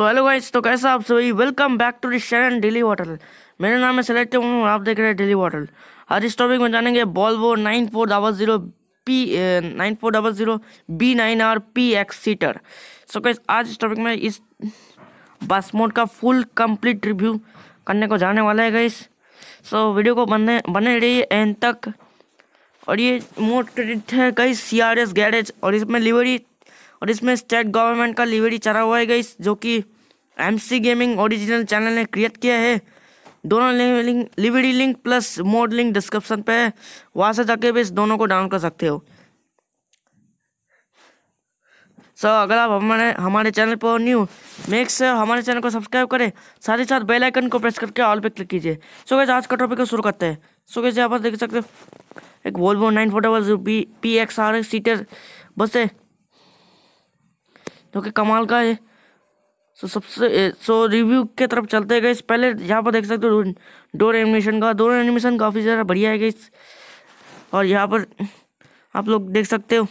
सो तो hello guys तो कैसा आप सभी welcome back to this channel daily water मेरा नाम है सेलेक्ट हूँ आप देख रहे हैं डेली वाटर आज इस टॉपिक में जानेंगे Volvo nine four double zero P nine four double zero B nine R P X seater so guys आज इस टॉपिक में इस बस मोड का फुल कंप्लीट रिव्यू करने को जाने वाला है गाइस सो so, वीडियो को बने बने रहिए एंड तक और ये मोड क्रेडिट है कई सी आर एस गैरेज और इसमें लिवरी और इसमें स्टेट गवर्नमेंट का लिवरी चढ़ा हुआ है जो कि एम गेमिंग ओरिजिनल चैनल ने क्रिएट किया है दोनों link livery link plus mod link description पे है वहाँ से जाके भी इस दोनों को डाउन कर सकते हो सो so, अगर आप हमारे हमारे चैनल पर न्यू मेक्स हमारे चैनल को सब्सक्राइब करें साथ ही साथ बेल आइकन को प्रेस करके ऑल पे क्लिक कीजिए सो गैस आज का टॉपिक को शुरू करते हैं सो गैस यहाँ पर देख सकते हो एक Volvo nine four double B P X R seater bus है जो कि कमाल का है सो सबसे सो रिव्यू के तरफ चलते गए पहले यहाँ पर देख सकते हो डोर एनिमेशन का डोर एनिमेशन काफ़ी ज़्यादा बढ़िया है गई और यहाँ पर आप लोग देख सकते हो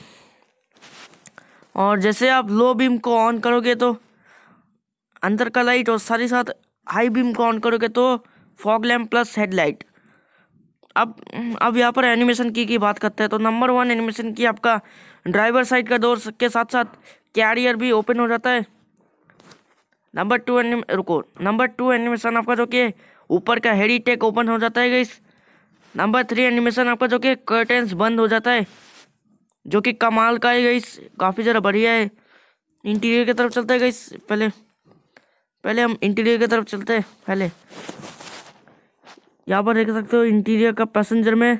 और जैसे आप लो बीम को ऑन करोगे तो अंदर का लाइट और साथ ही साथ हाई बीम को ऑन करोगे तो फॉग लैम्प प्लस हेडलाइट अब अब यहाँ पर एनिमेशन की की बात करते हैं तो नंबर वन एनिमेशन की आपका ड्राइवर साइड का दौर के साथ साथ कैरियर भी ओपन हो जाता है नंबर टू एनिम रुको नंबर टू एनिमेशन आपका जो कि ऊपर का हेडी टेक ओपन हो जाता है इस नंबर थ्री एनिमेशन आपका जो कि कर्टेंस बंद हो जाता है जो कि कमाल का है गई काफ़ी ज़रा बढ़िया है इंटीरियर की तरफ चलते हैं गई पहले पहले हम इंटीरियर की तरफ चलते हैं पहले यहाँ पर देख सकते हो इंटीरियर का पैसेंजर में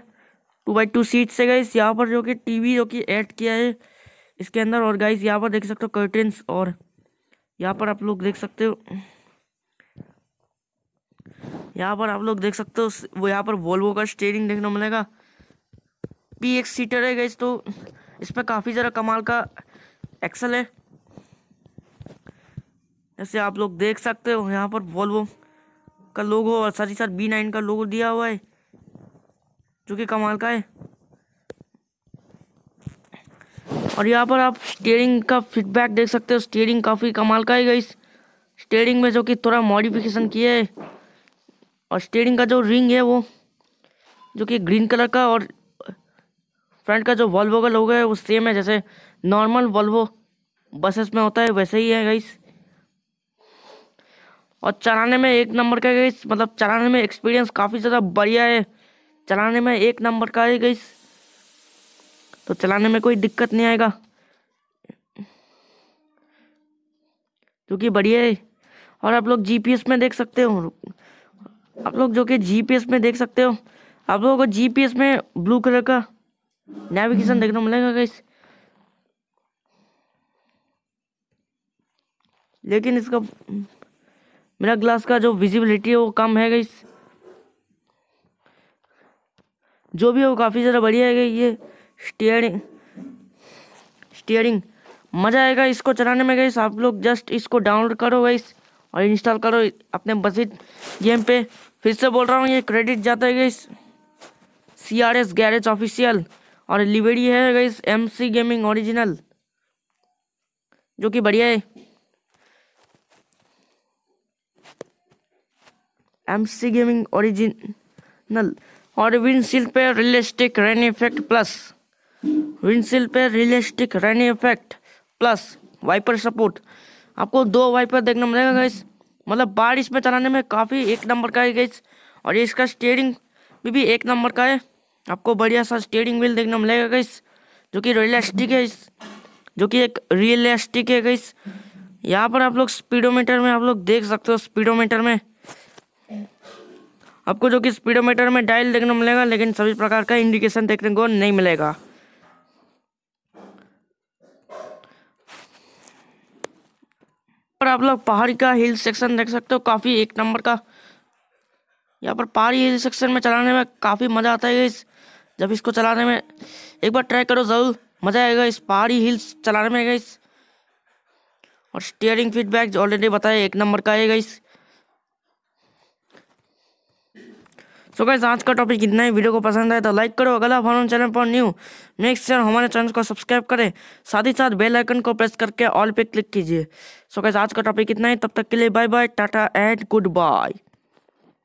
टू बाई टू सीट से गाइस यहाँ पर जो कि टीवी जो कि ऐड किया है इसके अंदर और गाइस यहाँ पर देख सकते हो कर्टेंस और यहाँ पर आप लोग देख सकते हो यहाँ पर आप लोग देख सकते हो वो यहाँ पर वोल्वो का स्टेयरिंग देखने को मिलेगा पी एक्स सीटर है गाइस तो इसमें काफ़ी ज़रा कमाल का एक्सल है जैसे आप लोग देख सकते हो यहाँ पर वोल्वो का लोगो और साथ ही साथ बी नाइन का लोगो दिया हुआ है जो कि कमाल का है और यहाँ पर आप स्टेयरिंग का फीडबैक देख सकते हो स्टेयरिंग काफ़ी कमाल का है गाइस स्टेयरिंग में जो कि थोड़ा मॉडिफिकेशन किया है और स्टेयरिंग का जो रिंग है वो जो कि ग्रीन कलर का और फ्रंट का जो वॉल्वो का लोगो है वो सेम है जैसे नॉर्मल वॉल्वो बसेस में होता है वैसे ही है गाइस और चलाने में एक नंबर का गई मतलब चलाने में एक्सपीरियंस काफ़ी ज़्यादा बढ़िया है चलाने में एक नंबर का है गई तो चलाने में कोई दिक्कत नहीं आएगा क्योंकि बढ़िया है और आप लोग जीपीएस में देख सकते हो आप लोग जो कि जीपीएस में देख सकते हो आप लोगों को जीपीएस में ब्लू कलर का नेविगेशन देखने को मिलेगा गई लेकिन इसका मेरा ग्लास का जो विजिबिलिटी है वो कम है गई जो भी है वो काफ़ी ज़्यादा बढ़िया है गई ये स्टीयरिंग स्टीयरिंग मज़ा आएगा इसको चलाने में गई आप लोग जस्ट इसको डाउनलोड करो गई और इंस्टॉल करो अपने बसित गेम पे फिर से बोल रहा हूँ ये क्रेडिट जाता है गई C R S garage official और लिवेडी है गई एम सी गेमिंग ओरिजिनल जो कि बढ़िया है एम सी गेमिंग ओरिजिनल और विंडशील्ड पे realistic rain effect plus windshield पे realistic rain effect plus wiper support आपको दो वाइपर देखने मिलेगा गैस मतलब बारिश में चलाने में काफ़ी एक नंबर का है गैस और ये इसका स्टेयरिंग भी, भी एक नंबर का है आपको बढ़िया सा स्टेयरिंग व्हील देखने मिलेगा गैस जो कि रियलिस्टिक है इस जो कि एक रियलिस्टिक है गैस यहाँ पर आप लोग स्पीडोमीटर में आप लोग देख सकते हो स्पीडोमीटर में आपको जो कि स्पीडोमीटर में डायल देखने को मिलेगा लेकिन सभी प्रकार का इंडिकेशन देखने को नहीं मिलेगा पर आप लोग पहाड़ी का हिल सेक्शन देख सकते हो काफ़ी एक नंबर का यहाँ पर पहाड़ी हिल सेक्शन में चलाने में काफ़ी मज़ा आता है इस जब इसको चलाने में एक बार ट्राई करो ज़रूर मज़ा आएगा इस पहाड़ी हिल्स चलाने में इस और स्टीयरिंग फीडबैक ऑलरेडी बताया एक नंबर का आएगा इस सो गाइस आज का टॉपिक इतना ही वीडियो को पसंद आए तो लाइक करो अगर आप हमारे चैनल पर न्यू नेक्स्ट चैनल हमारे चैनल को सब्सक्राइब करें साथ ही साथ बेल आइकन को प्रेस करके ऑल पे क्लिक कीजिए सो गाइस आज का टॉपिक इतना ही तब तक के लिए bye bye tata and good bye